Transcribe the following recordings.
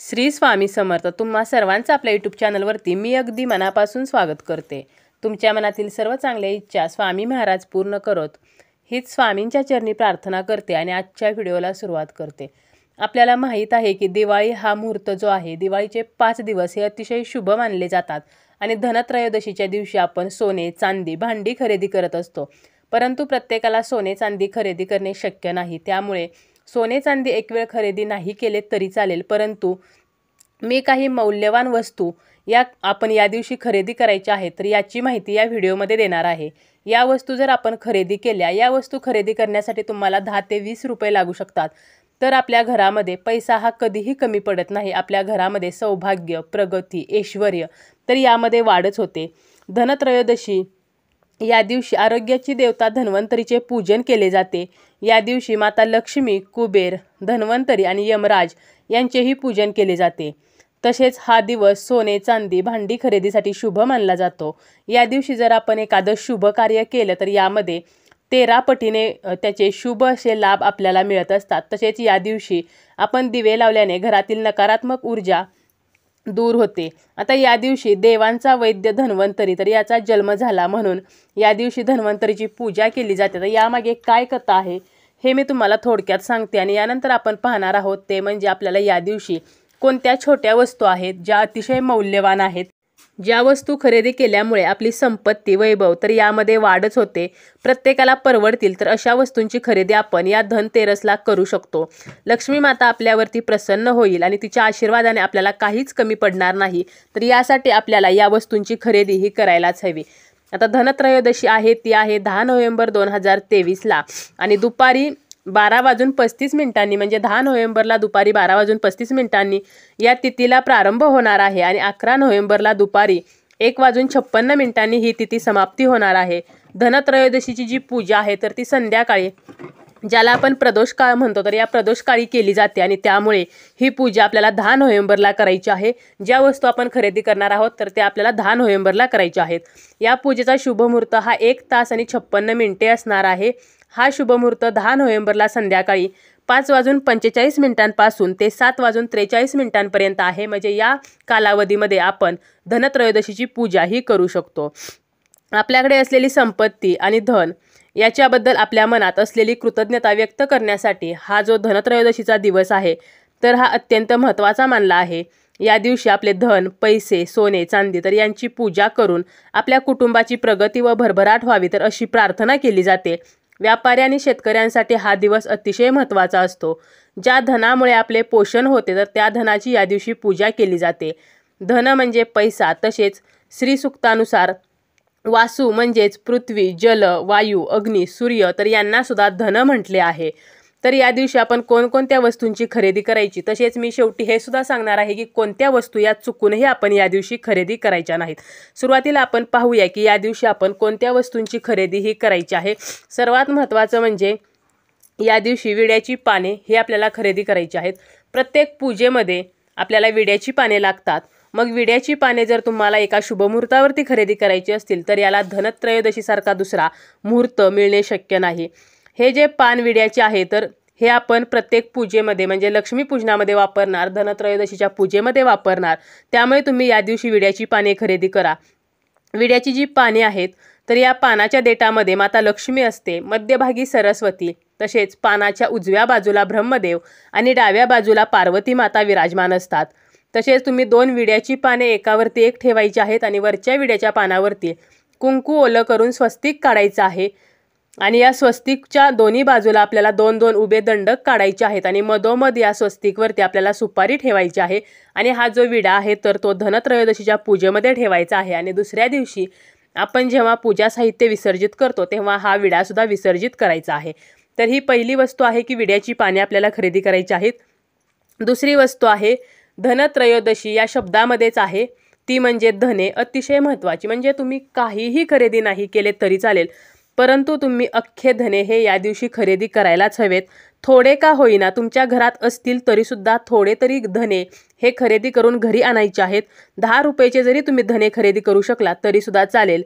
श्री स्वामी समर्थ तुम्हा सर्वांचं आपल्या यूट्यूब चॅनलवरती मी अगदी मनापासून स्वागत करते तुमच्या मनातील सर्व चांगल्या इच्छा स्वामी महाराज पूर्ण करत हीच स्वामींच्या चरणी प्रार्थना करते आणि आजच्या व्हिडिओला सुरुवात करते आपल्याला माहीत आहे की दिवाळी हा मुहूर्त जो आहे दिवाळीचे पाच दिवस हे अतिशय शुभ मानले जातात आणि धनत्रयोदशीच्या दिवशी आपण सोने चांदी भांडी खरेदी करत असतो परंतु प्रत्येकाला सोने चांदी खरेदी करणे शक्य नाही त्यामुळे सोने चांदी एक वेळ खरेदी नाही केले तरी चालेल परंतु मी काही मौल्यवान वस्तू या आपण या दिवशी खरेदी करायच्या आहेत तर याची माहिती या व्हिडिओमध्ये देणार आहे या वस्तू जर आपण खरेदी केल्या या वस्तू खरेदी करण्यासाठी तुम्हाला दहा ते वीस रुपये लागू शकतात तर आपल्या घरामध्ये पैसा हा कधीही कमी पडत नाही आपल्या घरामध्ये सौभाग्य प्रगती ऐश्वर तर यामध्ये वाढच होते धनत्रयोदशी या दिवशी आरोग्याची देवता धन्वंतरीचे पूजन केले जाते या दिवशी माता लक्ष्मी कुबेर धन्वंतरी आणि यमराज यांचेही पूजन केले जाते तसेच हा दिवस सोने चांदी भांडी खरेदीसाठी शुभ मानला जातो या दिवशी जर आपण एखादं शुभ कार्य केलं तर यामध्ये तेरा पटीने त्याचे शुभ असे लाभ आपल्याला मिळत असतात तसेच या दिवशी आपण दिवे लावल्याने घरातील नकारात्मक ऊर्जा दूर होते आता या दिवशी देवांचा वैद्य धन्वंतरी तर याचा जन्म झाला म्हणून या दिवशी धन्वंतरीची पूजा केली जाते तर यामागे काय कथा आहे हे मी तुम्हाला थोडक्यात सांगते आणि यानंतर आपण पाहणार आहोत ते म्हणजे आपल्याला या दिवशी कोणत्या छोट्या वस्तू आहेत ज्या अतिशय मौल्यवान आहेत ज्या वस्तू खरेदी केल्यामुळे आपली संपत्ती वैभव तर यामध्ये वाढच होते प्रत्येकाला परवडतील तर अशा वस्तूंची खरेदी आपण या धनतेरसला करू शकतो लक्ष्मी माता आपल्यावरती प्रसन्न होईल आणि तिच्या आशीर्वादाने आपल्याला काहीच कमी पडणार नाही तर यासाठी आपल्याला या वस्तूंची खरेदी ही करायलाच हवी आता धनत्रयोदशी आहे ती आहे दहा नोव्हेंबर दोन हजार तेवीसला आणि दुपारी बारा वाजून पस्तीस मिनिटांनी म्हणजे दहा नोव्हेंबरला दुपारी बारा वाजून पस्तीस मिनिटांनी या तिथीला प्रारंभ होणार आहे आणि अकरा नोव्हेंबरला दुपारी एक वाजून छप्पन्न मिनिटांनी ही तिथी समाप्ती होणार आहे धनत्रयोदशीची जी पूजा आहे तर ती संध्याकाळी ज्याला आपण प्रदोष काळ म्हणतो तर या प्रदोष काळी केली जाते आणि त्यामुळे ही पूजा आपल्याला दहा नोव्हेंबरला करायची आहे ज्या वस्तू आपण खरेदी करणार आहोत तर त्या आपल्याला दहा नोव्हेंबरला करायच्या आहेत या पूजेचा शुभमुहूर्त हा एक तास आणि छप्पन्न मिनिटे असणार आहे हा शुभमुहूर्त दहा नोव्हेंबरला संध्याकाळी पाच वाजून पंचेचाळीस मिनिटांपासून ते सात वाजून त्रेचाळीस मिनिटांपर्यंत आहे म्हणजे या कालावधीमध्ये आपण धनत्रयोदशीची पूजाही करू शकतो आपल्याकडे असलेली संपत्ती आणि धन याच्याबद्दल आपल्या मनात असलेली कृतज्ञता व्यक्त करण्यासाठी हा जो धनत्रयोदशीचा दिवस आहे तर हा अत्यंत महत्त्वाचा मानला आहे या दिवशी आपले धन पैसे सोने चांदी तर यांची पूजा करून आपल्या कुटुंबाची प्रगती व भरभराट व्हावी तर अशी प्रार्थना केली जाते व्यापारी आणि शेतकऱ्यांसाठी हा दिवस अतिशय महत्त्वाचा असतो ज्या धनामुळे आपले पोषण होते तर त्या धनाची या दिवशी पूजा केली जाते धन म्हणजे पैसा तसेच श्रीसुक्तानुसार वासू म्हणजेच पृथ्वी जल वायू अग्नी सूर्य तर यांनासुद्धा धन म्हटले आहे तर या दिवशी आपण कोणकोणत्या वस्तूंची खरेदी करायची तसेच मी शेवटी हे सुद्धा सांगणार आहे की कोणत्या वस्तू या चुकूनही आपण या दिवशी खरेदी करायच्या नाहीत सुरुवातीला आपण पाहूया की या दिवशी आपण कोणत्या वस्तूंची खरेदी ही करायची आहे सर्वात महत्त्वाचं म्हणजे या दिवशी विड्याची पाने ही आपल्याला खरेदी करायची आहेत प्रत्येक पूजेमध्ये आपल्याला विड्याची पाने लागतात मग विड्याची पाने जर तुम्हाला एका शुभमुहूर्तावरती खरेदी करायची असतील तर याला धनत्रयोदशीसारखा दुसरा मुहूर्त मिळणे शक्य नाही हे जे पान विड्याचे आहे तर हे आपण प्रत्येक पूजेमध्ये म्हणजे लक्ष्मीपूजनामध्ये वापरणार धनत्रयोदशीच्या पूजेमध्ये वापरणार त्यामुळे तुम्ही या दिवशी विड्याची पाने खरेदी करा विड्याची जी पाने आहेत तर या पानाच्या देटामध्ये माता लक्ष्मी असते मध्यभागी सरस्वती तसेच पानाच्या उजव्या बाजूला ब्रह्मदेव आणि डाव्या बाजूला पार्वती माता विराजमान असतात तसेच तुम्ही दोन विड्याची पाने एकावरती एक ठेवायची आहेत आणि वरच्या विड्याच्या पानावरती कुंकू ओलं करून स्वस्तिक काढायचं आहे आणि या स्वस्तिकच्या दोन्ही बाजूला आपल्याला दोन दोन उभे दंडक काढायचे आहेत आणि मधोमध या स्वस्तिकवरती आपल्याला सुपारी ठेवायची आहे आणि हा जो विडा आहे तर तो धनत्रयोदशीच्या पूजेमध्ये ठेवायचा आहे आणि दुसऱ्या दिवशी आपण जेव्हा पूजा साहित्य विसर्जित करतो तेव्हा हा विडासुद्धा विसर्जित करायचा आहे तर ही पहिली वस्तू आहे की विड्याची पाने आपल्याला खरेदी करायची आहेत दुसरी वस्तू आहे धनत्रयोदशी या शब्दामध्येच आहे ती म्हणजे धने अतिशय महत्त्वाची म्हणजे तुम्ही काहीही खरेदी नाही केले तरी चालेल परंतु तुम्ही अख्खे धने हे या दिवशी खरेदी करायलाच हवेत थोडे का होईना तुमच्या घरात असतील तरीसुद्धा थोडे तरी धने हे खरेदी करून घरी आणायचे आहेत दहा रुपयाचे जरी तुम्ही धने खरेदी करू शकला तरी तरीसुद्धा चालेल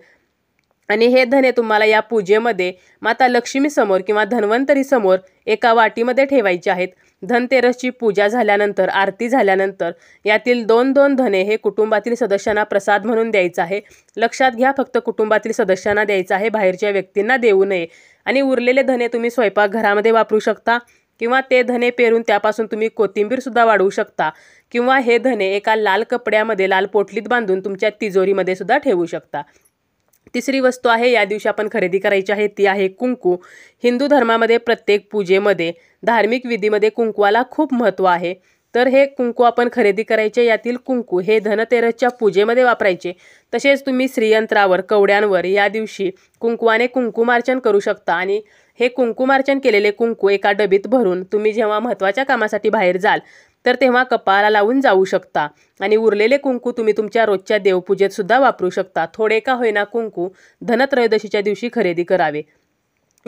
आणि हे धने तुम्हाला या पूजेमध्ये माता लक्ष्मीसमोर किंवा धन्वंतरीसमोर एका वाटीमध्ये ठेवायचे आहेत धनतेरसची पूजा झाल्यानंतर आरती झाल्यानंतर यातील दोन दोन धने हे कुटुंबातील सदस्यांना प्रसाद म्हणून द्यायचा आहे लक्षात घ्या फक्त कुटुंबातील सदस्यांना द्यायचं आहे बाहेरच्या व्यक्तींना देऊ नये आणि उरलेले धने तुम्ही स्वयंपाकघरामध्ये वापरू शकता किंवा ते धने पेरून त्यापासून तुम्ही कोथिंबीरसुद्धा वाढवू शकता किंवा हे धने एका लाल कपड्यामध्ये लाल पोटलीत बांधून तुमच्या तिजोरीमध्ये सुद्धा ठेवू शकता तिसरी वस्तू आहे या दिवशी आपण खरेदी करायची आहे ती आहे कुंकू हिंदू धर्मामध्ये प्रत्येक पूजेमध्ये धार्मिक विधीमध्ये कुंकवाला खूप महत्त्व आहे तर हे कुंकू आपण खरेदी करायचे यातील कुंकू हे धनतेरसच्या पूजेमध्ये वापरायचे तसेच तुम्ही श्रीयंत्रावर कवड्यांवर या दिवशी कुंकुवाने कुंकुमार्चन करू शकता आणि हे कुंकुमार्चन केलेले कुंकू एका डबीत भरून तुम्ही जेव्हा महत्त्वाच्या कामासाठी बाहेर जाल तर तेव्हा कपाळाला लावून जाऊ शकता आणि उरलेले कुंकू तुम्ही तुमच्या रोजच्या देवपूजेत सुद्धा वापरू शकता थोडे का होईना कुंकू धनत्रयोदशीच्या दिवशी खरेदी करावे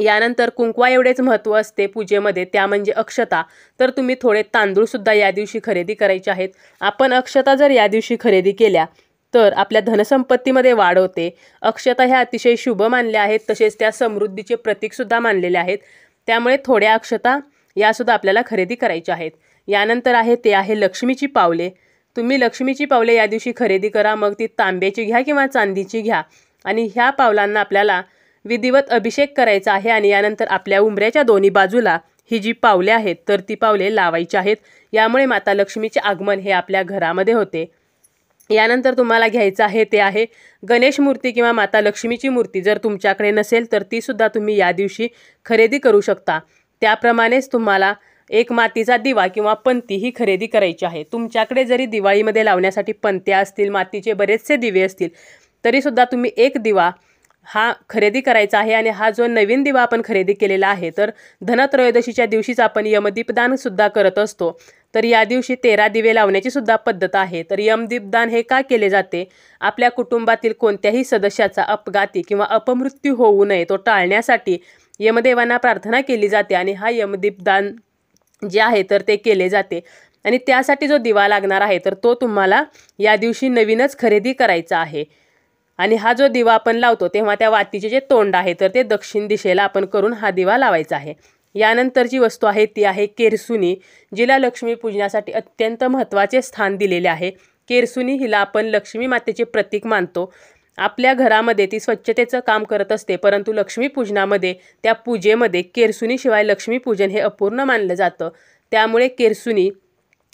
यानंतर कुंकवा एवढेच महत्त्व असते पूजेमध्ये त्या म्हणजे अक्षता तर तुम्ही थोडे तांदूळसुद्धा या दिवशी खरेदी करायचे आहेत आपण अक्षता जर या दिवशी खरेदी केल्या तर आपल्या धनसंपत्तीमध्ये वाढ होते अक्षता ह्या अतिशय शुभ मानल्या आहेत तसेच त्या समृद्धीचे प्रतीकसुद्धा मानलेले आहेत त्यामुळे थोड्या अक्षता यासुद्धा आपल्याला खरेदी करायच्या आहेत यानंतर आहे ते आहे लक्ष्मीची पावले तुम्ही लक्ष्मीची पावले या दिवशी खरेदी करा मग ती तांब्याची घ्या किंवा चांदीची घ्या आणि ह्या पावलांना आपल्याला विधिवत अभिषेक करायचा आहे आणि यानंतर आपल्या उंबऱ्याच्या दोन्ही बाजूला ही जी पावले आहेत तर ती पावले लावायची आहेत यामुळे माता लक्ष्मीचे आगमन हे आपल्या घरामध्ये होते यानंतर तुम्हाला घ्यायचं आहे ते आहे गणेश मूर्ती किंवा माता लक्ष्मीची मूर्ती जर तुमच्याकडे नसेल तर तीसुद्धा तुम्ही या दिवशी खरेदी करू शकता त्याप्रमाणेच तुम्हाला एक मातीचा दिवा किंवा पंती ही खरेदी करायची आहे तुमच्याकडे जरी दिवाळीमध्ये लावण्यासाठी पंत्या असतील मातीचे बरेचसे दिवे असतील तरीसुद्धा तुम्ही एक दिवा हा खरेदी करायचा आहे आणि हा जो नवीन दिवा आपण खरेदी केलेला आहे तर धनत्रयोदशीच्या दिवशीच आपण यमदीपदानसुद्धा करत असतो तर या दिवशी तेरा दिवे लावण्याची सुद्धा पद्धत आहे तर यमदीपदान हे का केले जाते आपल्या कुटुंबातील कोणत्याही सदस्याचा अपघाती किंवा अपमृत्यू होऊ नये तो टाळण्यासाठी यमदेवांना प्रार्थना केली जाते आणि हा यमदीप दान जे आहे तर ते केले जाते आणि त्यासाठी जो दिवा लागणार आहे तर तो तुम्हाला या दिवशी नवीनच खरेदी करायचा आहे आणि हा जो दिवा आपण लावतो तेव्हा त्या वातीचे जे तोंड आहे तर ते दक्षिण दिशेला आपण करून हा दिवा लावायचा आहे यानंतर जी वस्तू आहे ती आहे केरसुनी जिला लक्ष्मी पूजनासाठी अत्यंत महत्त्वाचे स्थान दिलेले आहे केरसुनी हिला आपण लक्ष्मी मातेचे प्रतीक मानतो आपल्या घरामध्ये ती स्वच्छतेचं काम करत असते परंतु लक्ष्मीपूजनामध्ये त्या पूजेमध्ये केरसुनीशिवाय लक्ष्मीपूजन हे अपूर्ण मानलं जातं त्यामुळे केरसुनी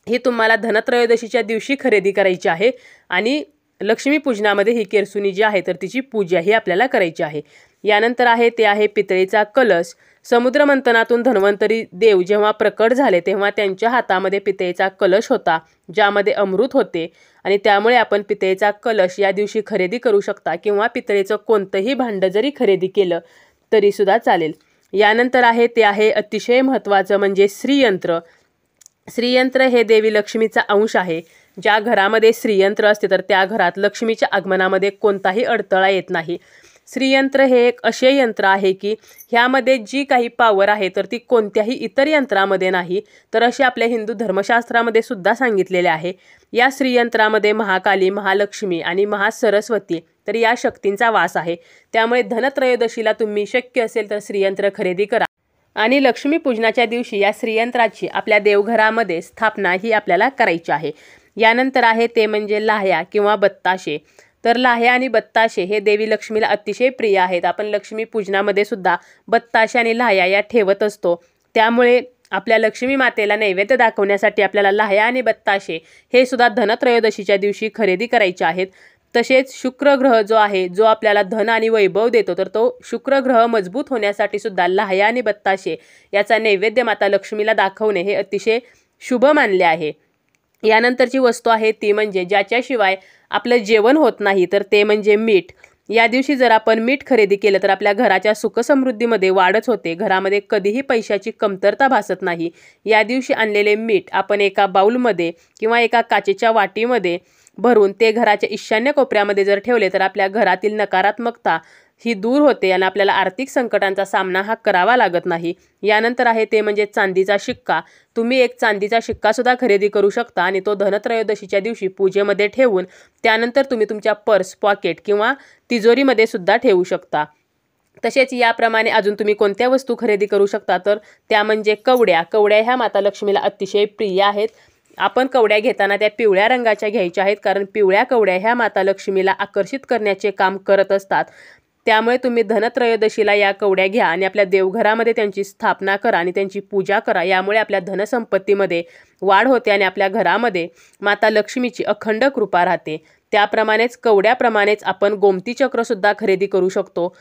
ही तुम्हाला धनत्रयोदशीच्या दिवशी खरेदी करायची आहे आणि लक्ष्मीपूजनामध्ये ही केरसुनी जी आहे तर तिची पूजा ही आपल्याला करायची आहे यानंतर आहे ते आहे पितळेचा कलश समुद्रमंथनातून धन्वंतरी देव जेव्हा प्रकट झाले तेव्हा त्यांच्या हातामध्ये पितळेचा कलश होता ज्यामध्ये अमृत होते आणि त्यामुळे आपण पितळेचा कलश या दिवशी खरेदी करू शकता किंवा पितळेचं कोणतंही भांड जरी खरेदी केलं तरीसुद्धा चालेल यानंतर आहे ते आहे अतिशय महत्त्वाचं म्हणजे श्रीयंत्र श्रीयंत्र हे देवी लक्ष्मीचा अंश आहे ज्या घरामध्ये श्रीयंत्र असते तर त्या घरात लक्ष्मीच्या आगमनामध्ये कोणताही अडथळा येत नाही श्रीयंत्र हे एक असे यंत्र आहे की ह्यामध्ये जी काही पावर आहे तर ती कोणत्याही इतर यंत्रामध्ये नाही तर असे आपल्या हिंदू धर्मशास्त्रामध्ये सुद्धा सांगितलेले आहे या श्रीयंत्रामध्ये महाकाली महालक्ष्मी आणि महासरस्वती तर या शक्तींचा वास आहे त्यामुळे धनत्रयोदशीला तुम्ही शक्य असेल तर श्रीयंत्र खरेदी करा आणि लक्ष्मीपूजनाच्या दिवशी या श्रीयंत्राची आपल्या देवघरामध्ये स्थापना ही आपल्याला करायची आहे यानंतर आहे ते म्हणजे लाह्या किंवा बत्ताशे तर लाहे आणि बत्ताशे हे देवी लक्ष्मीला अतिशय प्रिय आहेत आपण लक्ष्मी पूजनामध्ये सुद्धा बत्ताशे आणि लाह्या या ठेवत असतो त्यामुळे आपल्या लक्ष्मी मातेला नैवेद्य दाखवण्यासाठी आपल्याला लाह्या आणि बत्ताशे हे सुद्धा धनत्रयोदशीच्या दिवशी खरेदी करायचे आहेत तसेच शुक्र ग्रह जो आहे जो आपल्याला धन आणि वैभव देतो तर तो शुक्र ग्रह मजबूत होण्यासाठी सुद्धा लाह्या आणि बत्ताशे याचा नैवेद्य माता लक्ष्मीला दाखवणे हे अतिशय शुभ मानले आहे यानंतरची वस्तू आहे ती म्हणजे ज्याच्याशिवाय आपलं जेवण होत नाही तर ते म्हणजे मीठ या दिवशी जर आपण मीठ खरेदी केलं तर आपल्या घराच्या सुखसमृद्धीमध्ये वाढच होते घरामध्ये कधीही पैशाची कमतरता भासत नाही या दिवशी आणलेले मीठ आपण एका बाऊलमध्ये किंवा एका काचेच्या वाटीमध्ये भरून ते घराच्या ईशान्य कोपऱ्यामध्ये जर ठेवले तर आपल्या घरातील नकारात्मकता ही दूर होते आणि आपल्याला आर्थिक संकटांचा सामना हा करावा लागत नाही यानंतर आहे ते म्हणजे चांदीचा शिक्का तुम्ही एक चांदीचा शिक्कासुद्धा खरेदी करू शकता आणि तो धनत्रयोदशीच्या दिवशी पूजेमध्ये ठेवून त्यानंतर तुम्ही तुमच्या पर्स पॉकेट किंवा तिजोरीमध्ये सुद्धा ठेवू शकता तसेच याप्रमाणे अजून तुम्ही कोणत्या वस्तू खरेदी करू शकता तर त्या म्हणजे कवड्या कवड्या ह्या माता लक्ष्मीला अतिशय प्रिय आहेत आपण कवड्या घेताना त्या पिवळ्या रंगाच्या घ्यायच्या आहेत कारण पिवळ्या कवड्या ह्या माता लक्ष्मीला आकर्षित करण्याचे काम करत असतात त्यामुळे तुम्ही धनत्रयोदशीला या कवड्या घ्या आणि आपल्या देवघरामध्ये त्यांची स्थापना करा आणि त्यांची पूजा करा यामुळे आपल्या धनसंपत्तीमध्ये वाढ होते आणि आपल्या घरामध्ये माता लक्ष्मीची अखंड कृपा राहते त्याप्रमाणेच कवड्याप्रमाणेच आपण गोमती चक्रसुद्धा खरेदी करू शकतो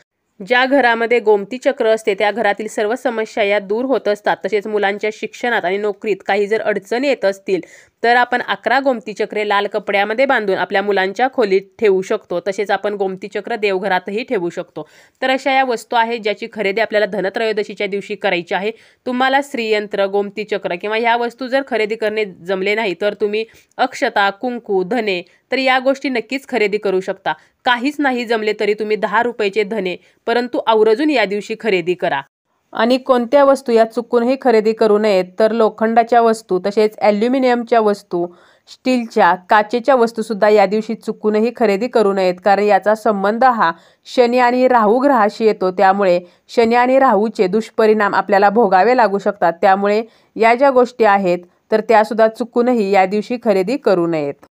ज्या घरामध्ये गोमती चक्र असते त्या घरातील सर्व समस्या या दूर होत असतात तसेच मुलांच्या शिक्षणात आणि नोकरीत काही जर अडचणी येत असतील तर आपण अकरा गोमती चक्रे लाल कपड्यामध्ये बांधून आपल्या मुलांच्या खोलीत ठेवू शकतो तसेच आपण गोमती चक्र देवघरातही ठेवू शकतो तर अशा या वस्तू आहेत ज्याची खरेदी आपल्याला धनत्रयोदशीच्या दिवशी करायची आहे तुम्हाला स्त्रीयंत्र गोमती चक्र किंवा ह्या वस्तू जर खरेदी करणे जमले नाही तर तुम्ही अक्षता कुंकू धने तर या गोष्टी नक्कीच खरेदी करू शकता काहीच नाही जमले तरी तुम्ही दहा रुपयेचे धने परंतु आव्रजून या दिवशी खरेदी करा आणि कोणत्या वस्तू या चुकूनही खरेदी करू नयेत तर लोखंडाच्या वस्तू तसेच ॲल्युमिनियमच्या वस्तू स्टीलच्या काचेच्या वस्तूसुद्धा या दिवशी चुकूनही खरेदी करू नयेत कारण याचा संबंध हा शनी आणि राहू ग्रहाशी येतो त्यामुळे शनी आणि राहूचे दुष्परिणाम आपल्याला भोगावे लागू शकतात त्यामुळे या ज्या गोष्टी आहेत तर त्यासुद्धा चुकूनही या दिवशी खरेदी करू नयेत